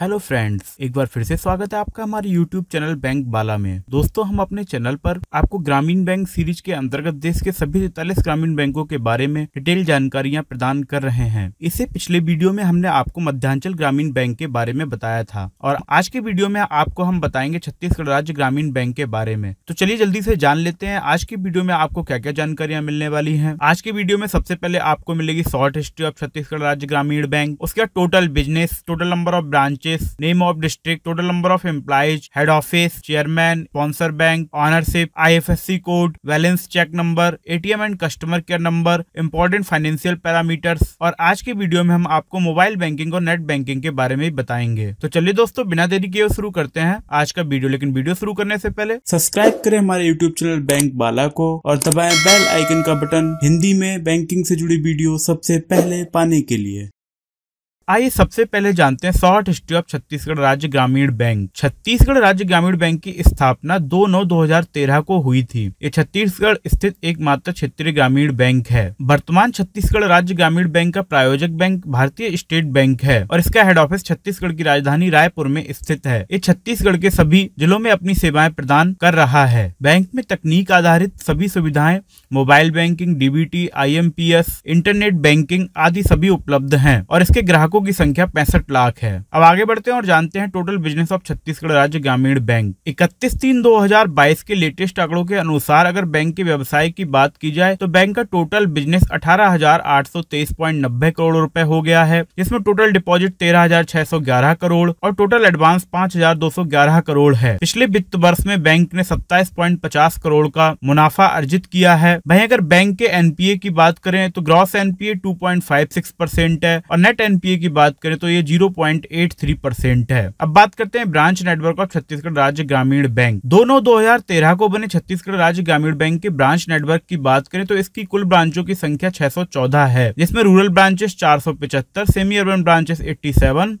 hello friends एक बार फिर से स्वागत है आपका हमारे यूट्यूब चैनल बैंक बाला में दोस्तों हम अपने चैनल पर आपको ग्रामीण बैंक सीरीज के अंतर्गत देश के सभी सैतालीस ग्रामीण बैंकों के बारे में डिटेल जानकारियां प्रदान कर रहे हैं इससे पिछले वीडियो में हमने आपको मध्यांचल ग्रामीण बैंक के बारे में बताया था और आज के वीडियो में आपको हम बताएंगे छत्तीसगढ़ राज्य ग्रामीण बैंक के बारे में तो चलिए जल्दी से जान लेते हैं आज की वीडियो में आपको क्या क्या जानकारियाँ मिलने वाली है आज के वीडियो में सबसे पहले आपको मिलेगी शॉर्ट हिस्ट्री ऑफ छत्तीसगढ़ राज्य ग्रामीण बैंक उसके total business total number of branch purchase, name of district total number of employees head office chairman sponsor bank ownership IFSC code balance check number ATM and customer care number important financial parameters और आज के video में हम आपको mobile banking और net banking के बारे में बताएंगे तो चलिए दोस्तों बिना देरी किए शुरू करते हैं आज का वीडियो लेकिन वीडियो शुरू करने से पहले सब्सक्राइब करें हमारे यूट्यूब चैनल बैंक बाला को और दबाए बेल आइकन का बटन हिंदी में बैंकिंग से जुड़ी वीडियो सबसे पहले पाने के लिए आइए सबसे पहले जानते हैं शॉर्ट हिस्ट्री ऑफ छत्तीसगढ़ राज्य ग्रामीण बैंक छत्तीसगढ़ राज्य ग्रामीण बैंक की स्थापना 2 नौ 2013 को हुई थी ये छत्तीसगढ़ स्थित एकमात्र क्षेत्रीय ग्रामीण बैंक है वर्तमान छत्तीसगढ़ राज्य ग्रामीण बैंक का प्रायोजक बैंक भारतीय स्टेट बैंक है और इसका हेड ऑफिस छत्तीसगढ़ की राजधानी रायपुर में स्थित है ये छत्तीसगढ़ के सभी जिलों में अपनी सेवाएं प्रदान कर रहा है बैंक में तकनीक आधारित सभी सुविधाएं मोबाइल बैंकिंग डीबीटी आई इंटरनेट बैंकिंग आदि सभी उपलब्ध है और इसके ग्राहकों बैंकों की संख्या पैंसठ लाख है अब आगे बढ़ते हैं और जानते हैं टोटल बिजनेस ऑफ छत्तीसगढ़ राज्य ग्रामीण बैंक इकतीस तीन दो हजार बाईस के लेटेस्ट आंकड़ों के अनुसार अगर बैंक के व्यवसाय की बात की जाए तो बैंक का टोटल बिजनेस अठारह करोड़ रूपए हो गया है जिसमें टोटल डिपोजिट तेरह करोड़ और टोटल एडवांस पाँच करोड़ है पिछले वित्त वर्ष में बैंक ने सत्ताईस करोड़ का मुनाफा अर्जित किया है वही अगर बैंक के एनपीए की बात करें तो ग्रॉस एनपीए 2.56 परसेंट है और नेट एनपीए की की बात करें तो ये 0.83 परसेंट है अब बात करते हैं ब्रांच नेटवर्क ऑफ छत्तीसगढ़ राज्य ग्रामीण बैंक दोनों 2013 को बने छत्तीसगढ़ राज्य ग्रामीण बैंक के ब्रांच नेटवर्क की बात करें तो इसकी कुल ब्रांचों की संख्या चौदह है जिसमे रूरल ब्रांचेस पिछहत्तर semi urban branches seven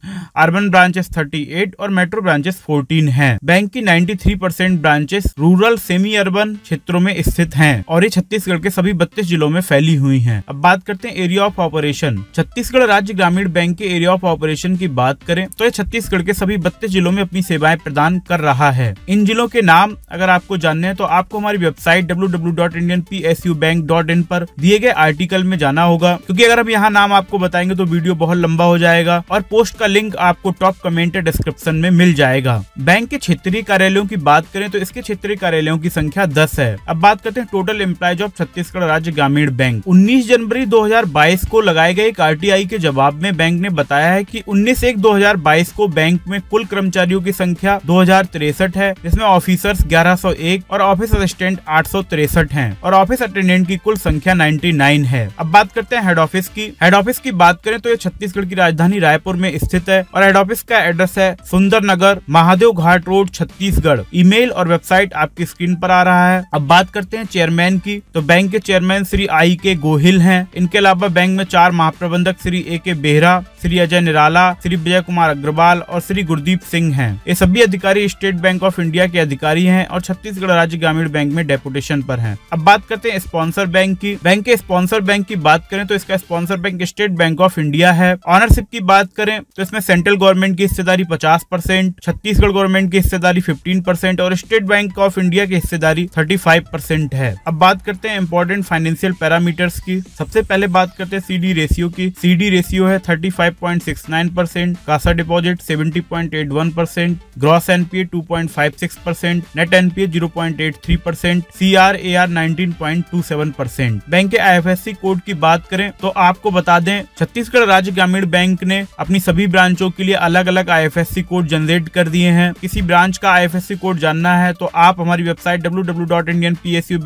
urban branches eight और मेट्रो ब्रांचेस फोर्टीन है बैंक की three percent branches rural semi urban क्षेत्रों में स्थित है और ये छत्तीसगढ़ के सभी बत्तीस जिलों में फैली हुई है अब बात करते हैं एरिया ऑफ ऑपरेशन छत्तीसगढ़ राज्य ग्रामीण बैंक इनके एरिया ऑफ ऑपरेशन की बात करें तो ये छत्तीसगढ़ के सभी बत्तीस जिलों में अपनी सेवाएं प्रदान कर रहा है इन जिलों के नाम अगर आपको जानने हैं तो आपको हमारी वेबसाइट www.indianpsubank.in पर दिए गए आर्टिकल में जाना होगा क्योंकि अगर हम यहाँ नाम आपको बताएंगे तो वीडियो बहुत लंबा हो जाएगा और पोस्ट का लिंक आपको टॉप कमेंट डिस्क्रिप्शन में मिल जाएगा बैंक के क्षेत्रीय कार्यालयों की बात करें तो इसके क्षेत्रीय कार्यालयों की संख्या दस है अब बात करते हैं टोटल एम्प्लॉयज ऑफ छत्तीसगढ़ राज्य ग्रामीण बैंक उन्नीस जनवरी दो को लगाए गए एक आर के जवाब में बैंक ने बताया है कि 19 एक 2022 को बैंक में कुल कर्मचारियों की संख्या दो है जिसमें ऑफिसर्स 1101 और ऑफिस असिस्टेंट आठ हैं और ऑफिस अटेंडेंट की कुल संख्या 99 है अब बात करते हैं हेड ऑफिस की हेड ऑफिस की बात करें तो ये छत्तीसगढ़ की राजधानी रायपुर में स्थित है और हेड ऑफिस का एड्रेस है सुंदर नगर महादेव घाट रोड छत्तीसगढ़ ईमेल और वेबसाइट आपकी स्क्रीन पर आ रहा है अब बात करते हैं चेयरमैन की तो बैंक के चेयरमैन श्री आई के गोहिल है इनके अलावा बैंक में चार महाप्रबंधक श्री ए के बेहरा श्री अजय निराला श्री विजय कुमार अग्रवाल और श्री गुरदीप सिंह है ये सभी अधिकारी स्टेट बैंक ऑफ इंडिया के अधिकारी है और छत्तीसगढ़ राज्य ग्रामीण बैंक में डेपुटेशन पर है अब बात करते हैं स्पॉन्सर बैंक की बैंक के स्पॉन्सर बैंक की बात करें तो इसका sponsor bank State Bank of India है ऑनरशिप की बात करें तो इसमें सेंट्रल गवर्नमेंट की हिस्सेदारी पचास परसेंट छत्तीसगढ़ गवर्नमेंट की हिस्सेदारी फिफ्टीन परसेंट और स्टेट बैंक ऑफ इंडिया की हिस्सेदारी थर्टी फाइव परसेंट है अब बात करते हैं इम्पोर्टेंट फाइनेंशियल पैरामीटर्स की सबसे पहले बात करते हैं सी रेशियो की सी रेशियो है thirty five 5.69 percent CASA deposit 70.81 percent gross NPA 2.56 percent net NPA 0.83 percent C R A R nineteen percent bank के आई कोड की बात करें तो आपको बता दें छत्तीसगढ़ राज्य ग्रामीण बैंक ने अपनी सभी ब्रांचों के लिए अलग अलग आई कोड जनरेट कर दिए हैं किसी ब्रांच का आई कोड जानना है तो आप हमारी वेबसाइट डब्ल्यू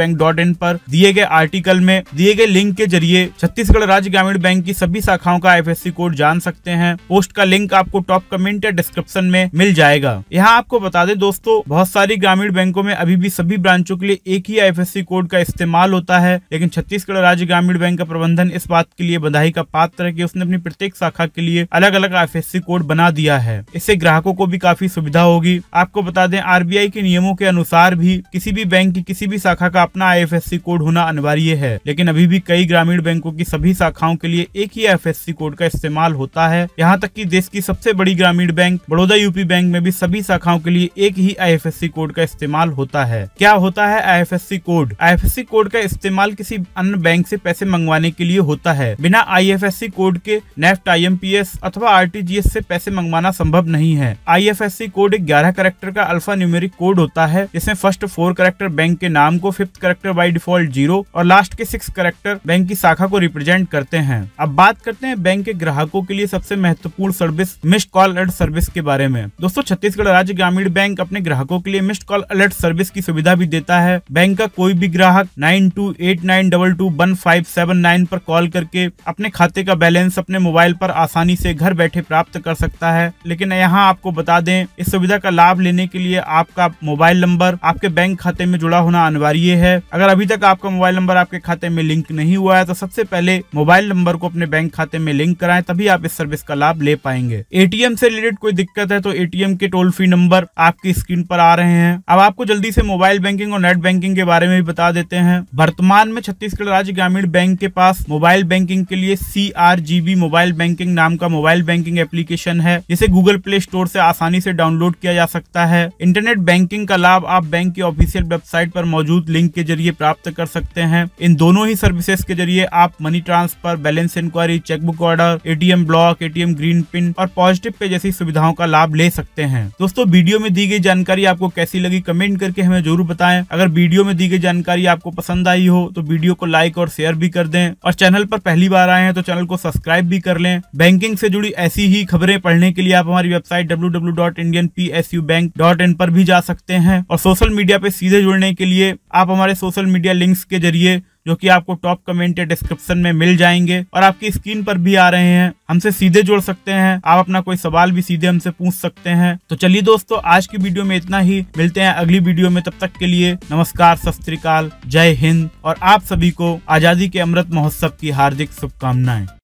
पर दिए गए आर्टिकल में दिए गए लिंक के जरिए छत्तीसगढ़ राज्य ग्रामीण बैंक की सभी शाखाओं का आई कोड जान जान सकते हैं पोस्ट का लिंक आपको टॉप कमेंट या डिस्क्रिप्शन में मिल जाएगा यहाँ आपको बता दे दोस्तों बहुत सारी ग्रामीण बैंकों में अभी भी सभी ब्रांचों के लिए एक ही आई कोड का इस्तेमाल होता है लेकिन छत्तीसगढ़ राज्य ग्रामीण बैंक का प्रबंधन इस बात के लिए बधाई का पात्र है की उसने अपनी प्रत्येक शाखा के लिए अलग अलग आई कोड बना दिया है इससे ग्राहकों को भी काफी सुविधा होगी आपको बता दें आर के नियमों के अनुसार भी किसी भी बैंक की किसी भी शाखा का अपना आई कोड होना अनिवार्य है लेकिन अभी भी कई ग्रामीण बैंकों की सभी शाखाओं के लिए एक ही आई कोड का इस्तेमाल होता है यहाँ तक कि देश की सबसे बड़ी ग्रामीण बैंक बड़ौदा यूपी बैंक में भी सभी शाखाओं के लिए एक ही आई कोड का इस्तेमाल होता है क्या होता है आई कोड आई कोड का इस्तेमाल किसी अन्य बैंक से पैसे मंगवाने के लिए होता है बिना आई कोड के नेफ्ट आई अथवा आर से पैसे मंगवाना संभव नहीं है आई कोड एक ग्यारह करेक्टर का अल्फा न्यूमेरिक कोड होता है जिसमें फर्स्ट फोर करेक्टर बैंक के नाम को fifth character by default zero और लास्ट के सिक्स करेक्टर बैंक की शाखा को रिप्रेजेंट करते हैं अब बात करते हैं बैंक के ग्राहकों के लिए सबसे महत्वपूर्ण service missed call alert service के बारे में दोस्तों छत्तीसगढ़ राज्य ग्रामीण बैंक अपने ग्राहकों के लिए मिस्ड कॉल अलर्ट सर्विस की सुविधा भी देता है बैंक का कोई भी ग्राहक nine two eight nine double two one five seven nine पर कॉल करके अपने खाते का बैलेंस अपने मोबाइल पर आसानी से घर बैठे प्राप्त कर सकता है लेकिन यहाँ आपको बता दें इस सुविधा का लाभ लेने के लिए आपका मोबाइल नंबर आपके बैंक खाते में जुड़ा होना अनिवार्य है अगर अभी तक आपका मोबाइल नंबर आपके खाते में लिंक नहीं हुआ है तो सबसे पहले मोबाइल नंबर को अपने बैंक खाते में लिंक कराएं तभी आप आप इस सर्विस का लाभ ले पाएंगे एटीएम से रिलेटेड कोई दिक्कत है तो एटीएम के टोल फ्री नंबर आपकी स्क्रीन पर आ रहे हैं अब आपको जल्दी से मोबाइल बैंकिंग और नेट बैंकिंग के बारे में भी बता देते हैं वर्तमान में छत्तीसगढ़ राज्य ग्रामीण बैंक के पास मोबाइल बैंकिंग के लिए सी मोबाइल बैंकिंग नाम का मोबाइल बैंकिंग एप्लीकेशन है जिसे गूगल प्ले स्टोर से आसानी से डाउनलोड किया जा सकता है इंटरनेट बैंकिंग का लाभ आप बैंक की ऑफिशियल वेबसाइट पर मौजूद लिंक के जरिए प्राप्त कर सकते हैं इन दोनों ही सर्विसेज के जरिए आप money transfer balance inquiry chequebook order ATM block ATM green pin और पॉजिटिव पे जैसी सुविधाओं का लाभ ले सकते हैं दोस्तों वीडियो में दी गई जानकारी आपको कैसी लगी कमेंट करके हमें जरूर बताएं अगर वीडियो में दी गई जानकारी आपको पसंद आई हो तो वीडियो को लाइक और शेयर भी कर दें और चैनल पर पहली बार आए हैं तो चैनल को सब्सक्राइब भी कर लें बैंकिंग से जुड़ी ऐसी ही खबरें पढ़ने के लिए आप हमारी वेबसाइट डब्ल्यू पर भी जा सकते हैं और सोशल मीडिया पे सीधे जुड़ने के लिए आप हमारे सोशल मीडिया लिंक्स के जरिए जो कि आपको टॉप कमेंट या डिस्क्रिप्शन में मिल जाएंगे और आपकी स्क्रीन पर भी आ रहे हैं हमसे सीधे जोड़ सकते हैं आप अपना कोई सवाल भी सीधे हमसे पूछ सकते हैं तो चलिए दोस्तों आज की वीडियो में इतना ही मिलते हैं अगली वीडियो में तब तक के लिए नमस्कार सत जय हिंद और आप सभी को आजादी के अमृत महोत्सव की हार्दिक शुभकामनाएं